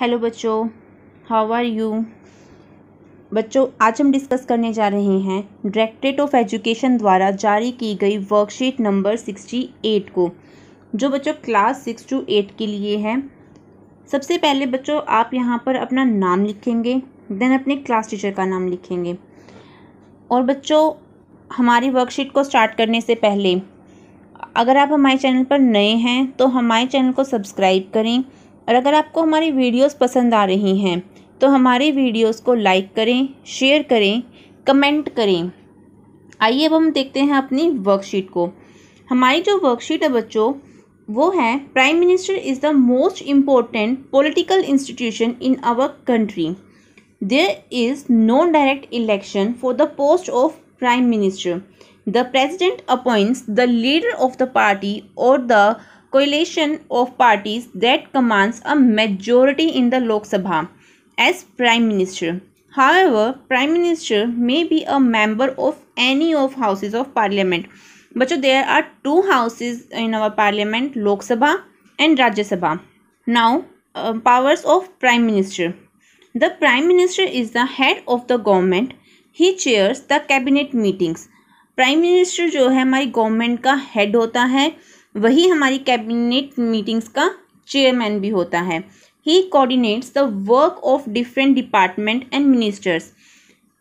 Hello बच्चों how are you बच्चों आज हम डिस्कस करने जा रहे हैं डायरेक्टरेट ऑफ एजुकेशन द्वारा जारी की गई वर्कशीट नंबर सिक्सटी एट को जो बच्चों क्लास सिक्स टू एट के लिए है सबसे पहले बच्चों आप यहाँ पर अपना नाम लिखेंगे देन अपने क्लास टीचर का नाम लिखेंगे और बच्चों हमारी वर्कशीट को स्टार्ट करने से पहले अगर आप हमारे चैनल पर नए हैं तो हमारे चैनल को सब्सक्राइब करें और अगर आपको हमारी वीडियोस पसंद आ रही हैं तो हमारे वीडियोस को लाइक करें शेयर करें कमेंट करें आइए अब हम देखते हैं अपनी वर्कशीट को हमारी जो वर्कशीट है बच्चों वो है prime minister is the most important political institution in our country there is no direct election for the post of prime minister the president appoints the leader of the party और the coalition of parties that commands a majority in the Lok Sabha as Prime Minister. However, Prime Minister may be a member of any of houses of parliament. बच्चों there are two houses in our parliament, Lok Sabha and Rajya Sabha. Now, uh, powers of Prime Minister. The Prime Minister is the head of the government. He chairs the cabinet meetings. Prime minister जो है हमारी government का head होता है वही हमारी cabinet meetings का chairman भी होता है ही coordinates the work of different department and ministers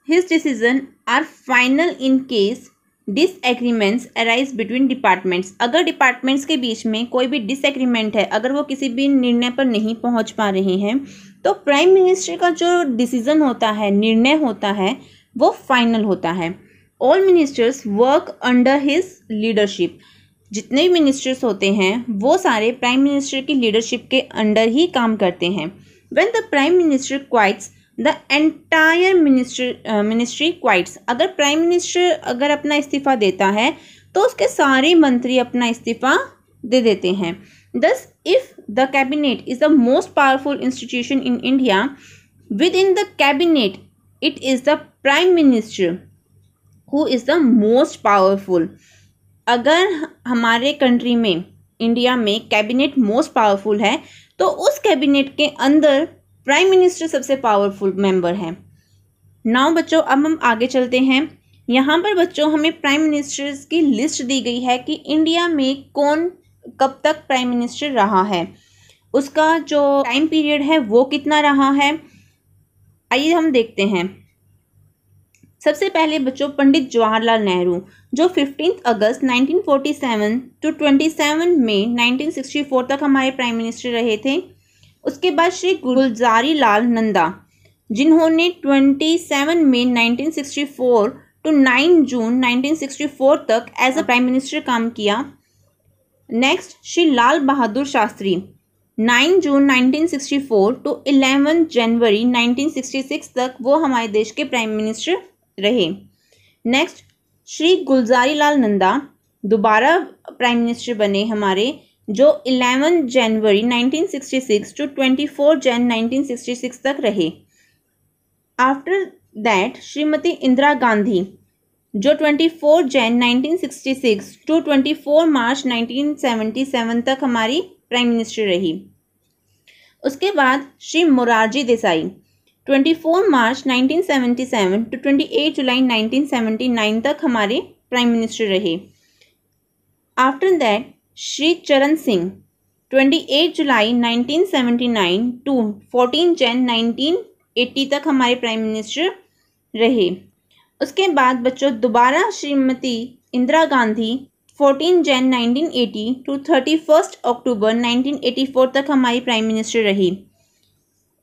his decision are final in case disagreements arise between departments अगर डिपार्टमेंट्स के बीच में कोई भी डिसएग्रीमेंट है अगर वो किसी भी निर्णय पर नहीं पहुंच पा रहे हैं तो प्राइम मिनिस्टर का जो डिसीजन होता है निर्णय होता है वो फाइनल होता है all ministers work under his leadership जितने भी मिनिस्टर्स होते हैं वो सारे प्राइम मिनिस्टर की लीडरशिप के अंडर ही काम करते हैं when the prime minister quits the entire minister ministry quits अगर प्राइम मिनिस्टर अगर अपना इस्तीफा देता है तो उसके सारे मंत्री अपना इस्तीफा दे देते हैं thus if the cabinet is the most powerful institution in India within the cabinet it is the prime minister who is the most powerful अगर हमारे कंट्री में इंडिया में कैबिनेट मोस्ट पावरफुल है तो उस कैबिनेट के अंदर prime minister सबसे पावरफुल मेंबर है नाउ बच्चों अब हम आगे चलते हैं यहाँ पर बच्चों हमें प्राइम मिनिस्टर्स की लिस्ट दी गई है कि इंडिया में कौन कब तक प्राइम मिनिस्टर रहा है उसका जो टाइम पीरियड है वो कितना रहा है आइए हम देखते हैं सबसे पहले बच्चों पंडित जवाहरलाल नेहरू जो फिफ्टीन अगस्त 1947 टू 27 मई 1964 तक हमारे प्राइम मिनिस्टर रहे थे उसके बाद श्री गुलजारी लाल नंदा जिन्होंने 27 मई 1964 टू 9 जून 1964 तक एज अ प्राइम मिनिस्टर काम किया next Shri Lal Bahadur Shastri 9 June 1964 to 11 January 1966 तक वो हमारे देश के प्राइम मिनिस्टर रहे नेक्स्ट श्री गुलजारी लाल नंदा दोबारा प्राइम मिनिस्टर बने हमारे जो 11 जनवरी 1966 टू 24 जन 1966 तक रहे आफ्टर दैट श्रीमती इंदिरा गांधी जो 24 जन 1966 टू 24 मार्च 1977 तक हमारी प्राइम मिनिस्टर रही उसके बाद Shri Morarji Desai 24 March 1977 to 28 July 1979 तक हमारे प्राइम मिनिस्टर रहे after that Shri Charan Singh 28 July 1979 to 14 Jan 1980 तक हमारे प्राइम मिनिस्टर रहे उसके बाद बच्चों दोबारा Shrimati Indira Gandhi 14 Jan 1980 to 31 October 1984 तक हमारी प्राइम मिनिस्टर रही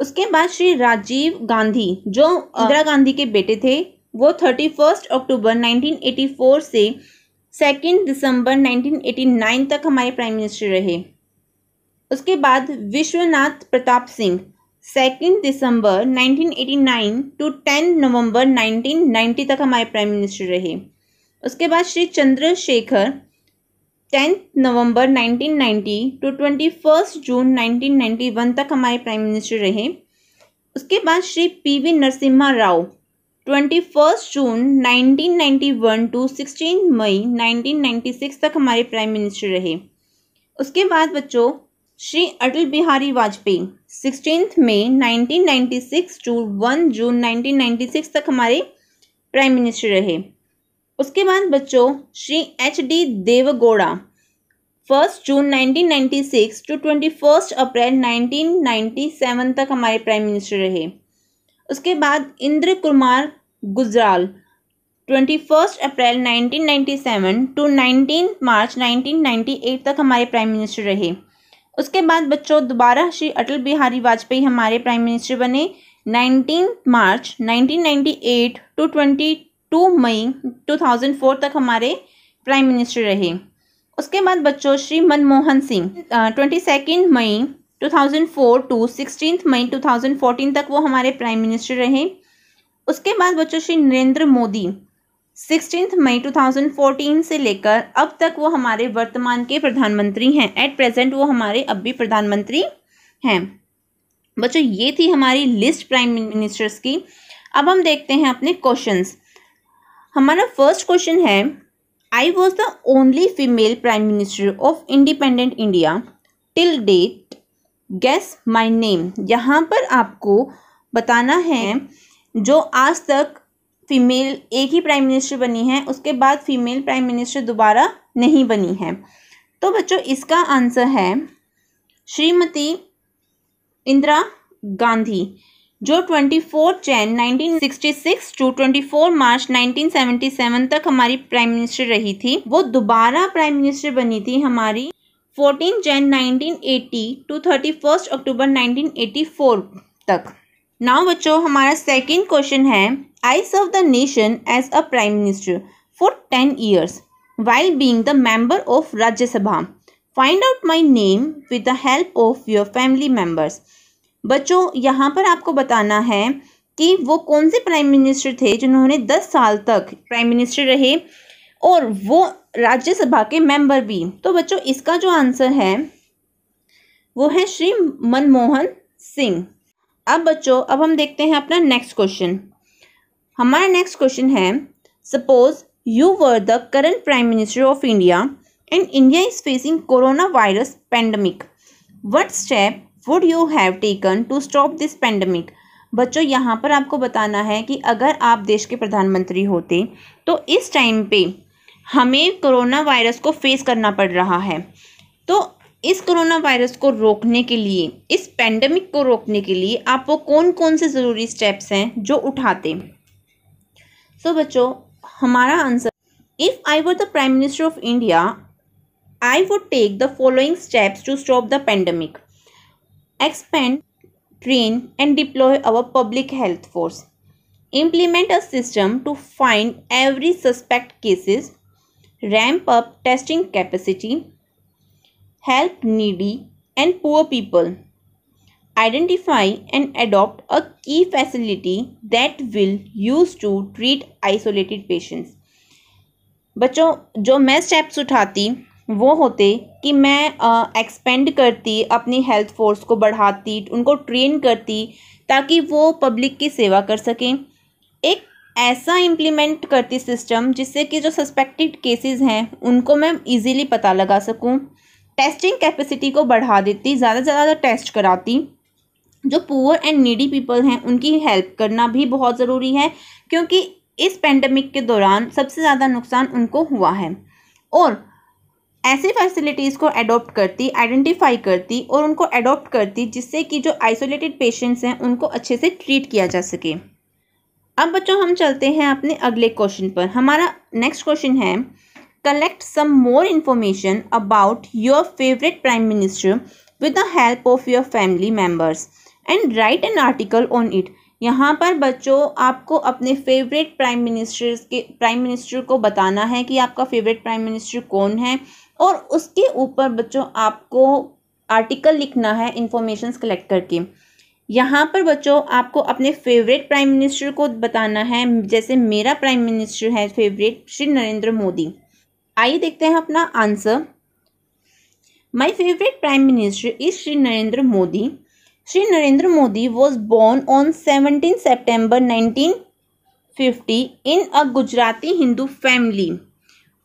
उसके बाद श्री राजीव गांधी जो इंदिरा गांधी के बेटे थे वो thirty first October nineteen eighty four से second December nineteen eighty nine तक हमारे प्राइम मिनिस्टर रहे उसके बाद Vishwanath Pratap Singh second December nineteen eighty nine to ten November ninety तक हमारे प्राइम मिनिस्टर रहे उसके बाद Shri Chandrashekhar tenth November 1990 to twenty first June 1991 तक हमारे प्राइम मिनिस्टर रहे उसके बाद Shri P V Narasimha Rao twenty first June 1991 to 16 मई 1996 तक हमारे प्राइम मिनिस्टर रहे उसके बाद बच्चों Shri Atal Bihari Vajpayee sixteen May 1996 to 1 June 1996 तक हमारे प्राइम मिनिस्टर रहे उसके बाद बच्चों Shri H D Deve Gowda first June 1996 to twenty first April 1997 तक हमारे प्राइम मिनिस्टर रहे उसके बाद Inder Kumar Gujral twenty first April 1997 to 19 March 1998 तक हमारे प्राइम मिनिस्टर रहे उसके बाद बच्चों दोबारा श्री अटल बिहारी वाजपेयी हमारे प्राइम मिनिस्टर बने 19 March 1998 to twenty two May 2004 तक हमारे प्राइम मिनिस्टर रहे उसके बाद बच्चों Shri Manmohan Singh twenty second May 2004 to sixteen May 2014 तक वो हमारे प्राइम मिनिस्टर रहे उसके बाद बच्चों श्री नरेंद्र मोदी सिक्सटीन मई 2014 से लेकर अब तक वो हमारे वर्तमान के प्रधानमंत्री हैं एट प्रेजेंट वो हमारे अब भी प्रधानमंत्री हैं बच्चों ये थी हमारी लिस्ट प्राइम मिनिस्टर्स की अब हम देखते हैं अपने क्वेश्चंस हमारा फर्स्ट क्वेश्चन है I was the only female prime minister of independent India till date guess my name यहाँ पर आपको बताना है जो आज तक फीमेल एक ही प्राइम मिनिस्टर बनी है उसके बाद फीमेल प्राइम मिनिस्टर दोबारा नहीं बनी है तो बच्चों इसका आंसर है श्रीमती इंदिरा गांधी जो 24 जैन 1966 टू 24 मार्च 1977 तक हमारी प्राइम मिनिस्टर रही थी वो दोबारा प्राइम मिनिस्टर बनी थी हमारी 14 जैन 1980 टू 31 अक्टूबर 1984 तक नाउ बच्चों हमारा सेकंड क्वेश्चन है I serve the nation as a prime minister for ten years while being the member of Rajya Sabha find out my name with the help of your family members बच्चों यहाँ पर आपको बताना है कि वो कौन से प्राइम मिनिस्टर थे जिन्होंने दस साल तक प्राइम मिनिस्टर रहे और वो राज्यसभा के मेंबर भी तो बच्चों इसका जो आंसर है वो है श्री मनमोहन सिंह अब बच्चों अब हम देखते हैं अपना नेक्स्ट क्वेश्चन हमारा नेक्स्ट क्वेश्चन है suppose you were the current prime minister of India and India is facing corona virus pandemic what step would you have taken to stop this pandemic बच्चों यहाँ पर आपको बताना है कि अगर आप देश के प्रधानमंत्री होते तो इस टाइम पे हमें कोरोना वायरस को फेस करना पड़ रहा है तो इस कोरोना वायरस को रोकने के लिए इस पेंडेमिक को रोकने के लिए आप वो कौन कौन से ज़रूरी स्टेप्स हैं जो उठाते सो so, बच्चों हमारा answer if I were the prime minister of India I would take the following steps to stop the pandemic expand, train and deploy our public health force. Implement a system to find every suspect cases, ramp up testing capacity, help needy and poor people. Identify and adopt a key facility that will use to treat isolated patients. बच्चों जो मैं steps उठाती वो होते कि मैं expand करती अपनी हेल्थ फ़ोर्स को बढ़ाती उनको ट्रेन करती ताकि वो पब्लिक की सेवा कर सकें एक ऐसा इम्प्लीमेंट करती सिस्टम जिससे कि जो सस्पेक्टेड केसेस हैं उनको मैं इजीली पता लगा सकूं टेस्टिंग कैपेसिटी को बढ़ा देती ज़्यादा से ज़्यादा टेस्ट कराती जो पुअर एंड नीडी पीपल हैं उनकी हेल्प करना भी बहुत ज़रूरी है क्योंकि इस पेंडेमिक के दौरान सबसे ज़्यादा नुकसान उनको हुआ है और ऐसी फैसिलिटीज़ को अडोप्ट करती आइडेंटिफाई करती और उनको अडोप्ट करती जिससे कि जो आइसोलेटेड पेशेंट्स हैं उनको अच्छे से ट्रीट किया जा सके अब बच्चों हम चलते हैं अपने अगले क्वेश्चन पर हमारा नेक्स्ट क्वेश्चन है collect some more information about your favourite prime minister with the help of your family members and write an article on it यहाँ पर बच्चों आपको अपने फेवरेट प्राइम मिनिस्टर्स के प्राइम मिनिस्टर को बताना है कि आपका फेवरेट प्राइम मिनिस्टर कौन है और उसके ऊपर बच्चों आपको आर्टिकल लिखना है इन्फॉर्मेशन कलेक्ट करके यहाँ पर बच्चों आपको अपने फेवरेट प्राइम मिनिस्टर को बताना है जैसे मेरा प्राइम मिनिस्टर है फेवरेट श्री नरेंद्र मोदी आइए देखते हैं अपना answer my favourite prime minister is Shri Narendra Modi Sri Narendra Modi was born on 17 September 1950 in a Gujarati Hindu family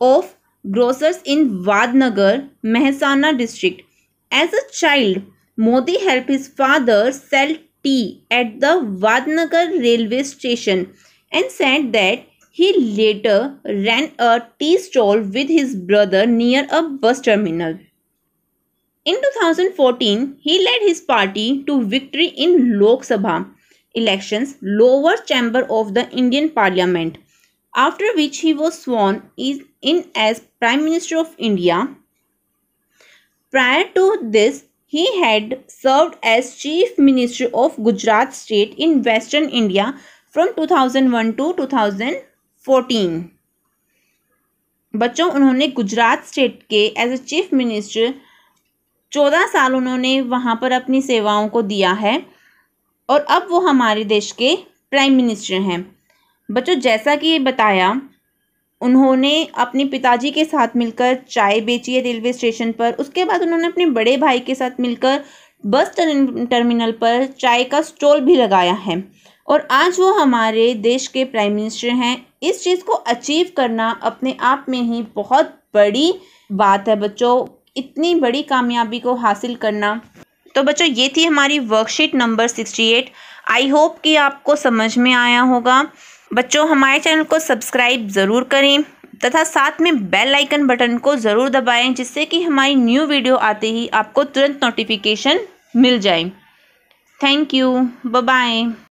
of grocers in Vadnagar, Mehsana district. As a child, Modi helped his father sell tea at the Vadnagar railway station and said that he later ran a tea stall with his brother near a bus terminal. In 2014, he led his party to victory in Lok Sabha elections, lower chamber of the Indian parliament, after which he was sworn in as Prime Minister of India. Prior to this, he had served as Chief Minister of Gujarat state in Western India from 2001 to 2014. बच्चों उन्होंने Gujarat state के as a chief minister चौदह साल उन्होंने वहाँ पर अपनी सेवाओं को दिया है और अब वो हमारे देश के प्राइम मिनिस्टर हैं बच्चों जैसा कि बताया उन्होंने अपने पिताजी के साथ मिलकर चाय बेची है रेलवे स्टेशन पर उसके बाद उन्होंने अपने बड़े भाई के साथ मिलकर बस टर्मिनल पर चाय का स्टॉल भी लगाया है और आज वो हमारे देश के प्राइम मिनिस्टर हैं इस चीज़ को अचीव करना अपने आप में ही बहुत बड़ी बात है बच्चों इतनी बड़ी कामयाबी को हासिल करना तो बच्चों ये थी हमारी worksheet number sixty eight I hope कि आपको समझ में आया होगा बच्चों हमारे चैनल को सब्सक्राइब ज़रूर करें तथा साथ में बेल आइकन बटन को ज़रूर दबाएं जिससे कि हमारी न्यू वीडियो आते ही आपको तुरंत नोटिफिकेशन मिल जाए थैंक यू बाय